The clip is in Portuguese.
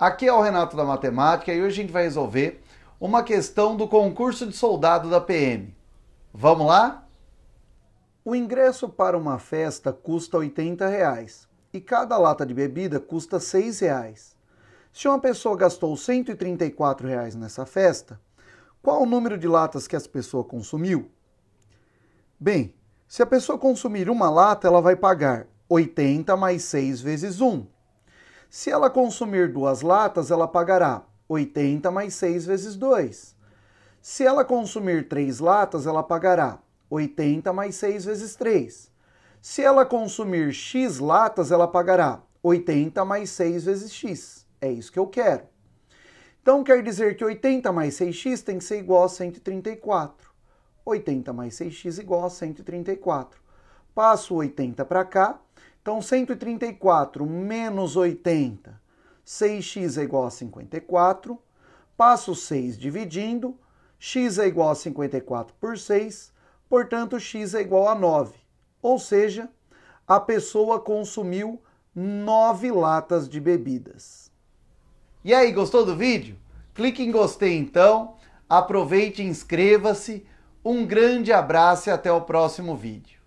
Aqui é o Renato da Matemática e hoje a gente vai resolver uma questão do concurso de soldado da PM. Vamos lá? O ingresso para uma festa custa R$ 80 reais, e cada lata de bebida custa R$ 6. Reais. Se uma pessoa gastou R$ 134 reais nessa festa, qual o número de latas que essa pessoa consumiu? Bem, se a pessoa consumir uma lata, ela vai pagar 80 mais 6 vezes 1, se ela consumir duas latas, ela pagará 80 mais 6 vezes 2. Se ela consumir três latas, ela pagará 80 mais 6 vezes 3. Se ela consumir X latas, ela pagará 80 mais 6 vezes X. É isso que eu quero. Então quer dizer que 80 mais 6x tem que ser igual a 134. 80 mais 6x igual a 134. Passo 80 para cá, então, 134 menos 80, 6x é igual a 54. Passo 6 dividindo, x é igual a 54 por 6, portanto, x é igual a 9. Ou seja, a pessoa consumiu 9 latas de bebidas. E aí, gostou do vídeo? Clique em gostei então, aproveite e inscreva-se. Um grande abraço e até o próximo vídeo.